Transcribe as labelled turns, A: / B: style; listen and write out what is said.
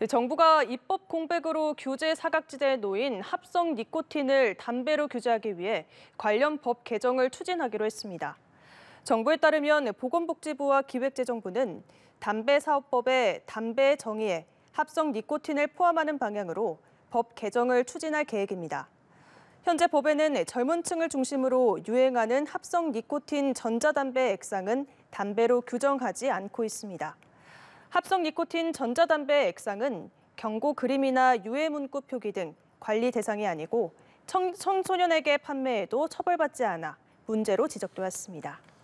A: 네, 정부가 입법 공백으로 규제 사각지대에 놓인 합성 니코틴을 담배로 규제하기 위해 관련 법 개정을 추진하기로 했습니다. 정부에 따르면 보건복지부와 기획재정부는 담배사업법에 담배 정의에 합성 니코틴을 포함하는 방향으로 법 개정을 추진할 계획입니다. 현재 법에는 젊은 층을 중심으로 유행하는 합성 니코틴 전자담배 액상은 담배로 규정하지 않고 있습니다. 합성 니코틴 전자담배 액상은 경고 그림이나 유해 문구 표기 등 관리 대상이 아니고 청, 청소년에게 판매해도 처벌받지 않아 문제로 지적되었습니다.